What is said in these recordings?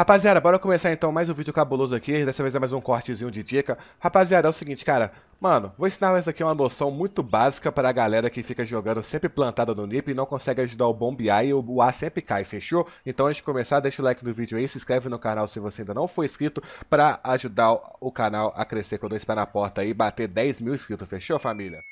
Rapaziada, bora começar então mais um vídeo cabuloso aqui, dessa vez é mais um cortezinho de dica. Rapaziada, é o seguinte, cara, mano, vou ensinar essa aqui uma noção muito básica para a galera que fica jogando sempre plantada no NIP e não consegue ajudar o bombear e o A sempre cai, fechou? Então antes de começar, deixa o like no vídeo aí, se inscreve no canal se você ainda não for inscrito, para ajudar o canal a crescer com dois pés na porta aí e bater 10 mil inscritos, fechou família?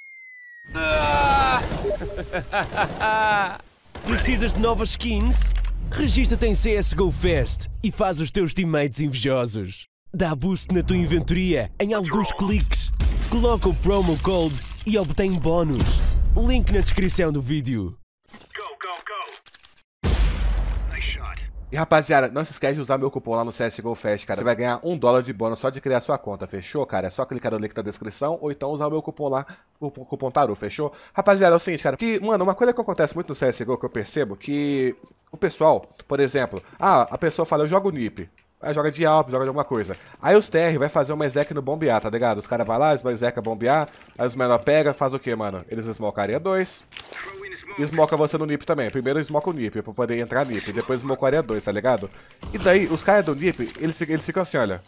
Precisas de novas skins? Regista-te em CSGO Fest e faz os teus teammates invejosos. Dá boost na tua inventoria em alguns cliques. Coloca o promo code e obtém bónus. Link na descrição do vídeo. E rapaziada, não se esquece de usar meu cupom lá no CSGO Fest, cara. Você vai ganhar um dólar de bônus só de criar sua conta, fechou, cara? É só clicar no link da descrição ou então usar o meu cupom lá, o cupom Taru, fechou? Rapaziada, é o seguinte, cara, que, mano, uma coisa que acontece muito no CSGO que eu percebo que o pessoal, por exemplo, ah, a pessoa fala, eu jogo NIP. Aí joga de Alp, joga de alguma coisa. Aí os TR vai fazer uma exec no bombear, tá ligado? Os caras vão lá, os a bombear, aí os menor pega, faz o que, mano? Eles esmocaria dois e smoca você no NIP também. Primeiro esmoca o NIP pra poder entrar NIP, depois esmoca a área 2, tá ligado? E daí, os caras do NIP, eles, eles ficam assim, olha.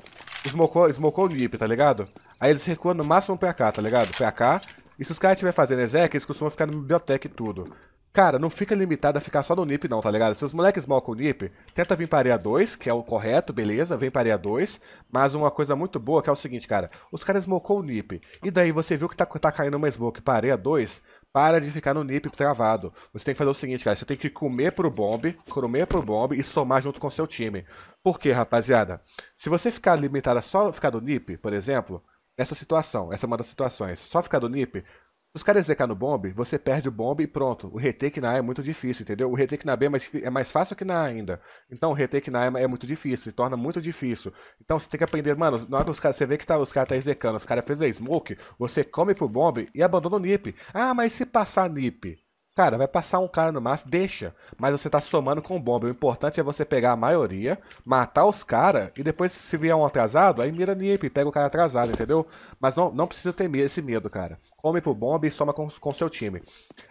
Smocou, smocou o NIP, tá ligado? Aí eles recuam no máximo pra cá, tá ligado? Pra cá. E se os caras estiverem fazendo exec, eles costumam ficar no biblioteca e tudo. Cara, não fica limitado a ficar só no NIP não, tá ligado? Se os moleques esmocam o NIP, tenta vir pra área 2, que é o correto, beleza, vem pra área 2. Mas uma coisa muito boa que é o seguinte, cara. Os caras smocou o NIP. E daí você viu que tá, tá caindo uma smoke pra área 2 para de ficar no nip travado. Você tem que fazer o seguinte, cara. Você tem que comer pro bomb, comer pro bomb e somar junto com seu time. Por quê, rapaziada? Se você ficar a só ficar no nip, por exemplo, nessa situação, essa é uma das situações, só ficar no nip, os caras no bomb, você perde o bomb e pronto. O retake na A é muito difícil, entendeu? O retake na B é mais, é mais fácil que na A ainda. Então o retake na A é muito difícil, se torna muito difícil. Então você tem que aprender, mano, na hora caras, você vê que tá, os caras tá zecando, os caras fez a smoke, você come pro bomb e abandona o nip. Ah, mas se passar nip? Cara, vai passar um cara no máximo, deixa. Mas você tá somando com bomba. O importante é você pegar a maioria, matar os caras e depois, se vier um atrasado, aí mira nip, pega o cara atrasado, entendeu? Mas não, não precisa ter esse medo, cara. Come pro bomba e soma com, com seu time.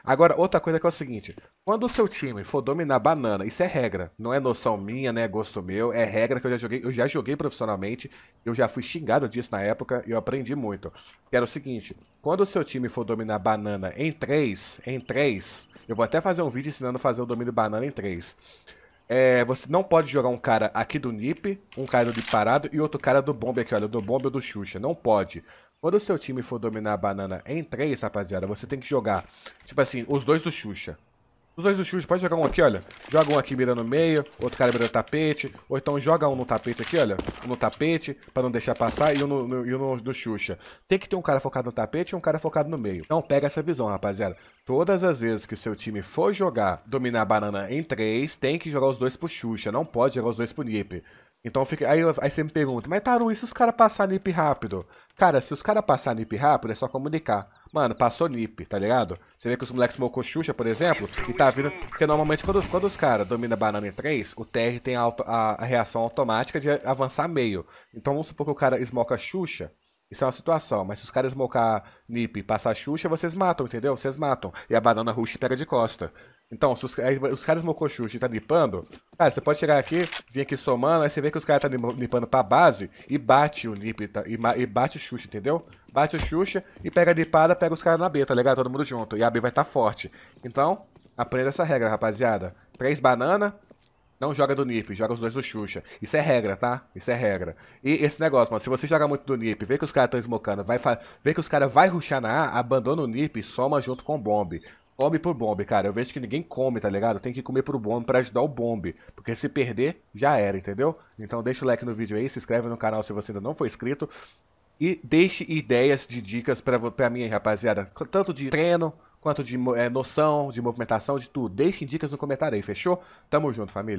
Agora, outra coisa que é o seguinte: quando o seu time for dominar banana, isso é regra. Não é noção minha, né? É gosto meu. É regra que eu já joguei. Eu já joguei profissionalmente. Eu já fui xingado disso na época e eu aprendi muito. Que era o seguinte: quando o seu time for dominar banana em 3, em 3, eu vou até fazer um vídeo ensinando a fazer o domínio banana em 3. É, você não pode jogar um cara aqui do NIP, um cara do parado e outro cara do bombe aqui, olha, do bombe ou do Xuxa. Não pode. Quando o seu time for dominar a banana em 3, rapaziada, você tem que jogar, tipo assim, os dois do Xuxa. Os dois do chute, pode jogar um aqui, olha. Joga um aqui mirando no meio, outro cara mirando no tapete. Ou então joga um no tapete aqui, olha. Um no tapete, pra não deixar passar, e um no, no, e um no, no Xuxa. Tem que ter um cara focado no tapete e um cara focado no meio. Então pega essa visão, rapaziada. Todas as vezes que seu time for jogar, dominar a banana em três, tem que jogar os dois pro Xuxa. Não pode jogar os dois pro Nip. Então fica. Aí, aí você me pergunta, mas Taru, e se os caras passar nip rápido? Cara, se os caras passar nip rápido, é só comunicar. Mano, passou nip, tá ligado? Você vê que os moleques smocou Xuxa, por exemplo, e tá vindo. Porque normalmente quando, quando os caras dominam banana em 3, o TR tem a, a, a, reação automática de avançar meio. Então vamos supor que o cara esmoca Xuxa. Isso é uma situação, mas se os caras mocar Nip e passar Xuxa, vocês matam, entendeu? Vocês matam. E a banana Rush pega de costa. Então, se os, os caras mocou Xuxa e tá nipando, cara, você pode chegar aqui, vir aqui somando, aí você vê que os caras tá nipando pra base e bate o Nip tá, e, e, bate o Xuxa, entendeu? Bate o Xuxa e pega a nipada, pega os caras na B, tá ligado? Todo mundo junto. E a B vai estar tá forte. Então, aprenda essa regra, rapaziada. Três banana, não joga do NIP, joga os dois do Xuxa. Isso é regra, tá? Isso é regra. E esse negócio, mano, se você joga muito do NIP, vê que os caras estão smocando, vai vê que os caras vai ruxar na A, abandona o NIP e soma junto com o bombe. Come por bombe, cara. Eu vejo que ninguém come, tá ligado? Tem que comer pro bombe para ajudar o bombe. Porque se perder, já era, entendeu? Então deixa o like no vídeo aí, se inscreve no canal se você ainda não for inscrito. E deixe ideias de dicas pra, pra mim, rapaziada. Tanto de treino, quanto de é, noção, de movimentação, de tudo. Deixem dicas no comentário aí, fechou? Tamo junto, família.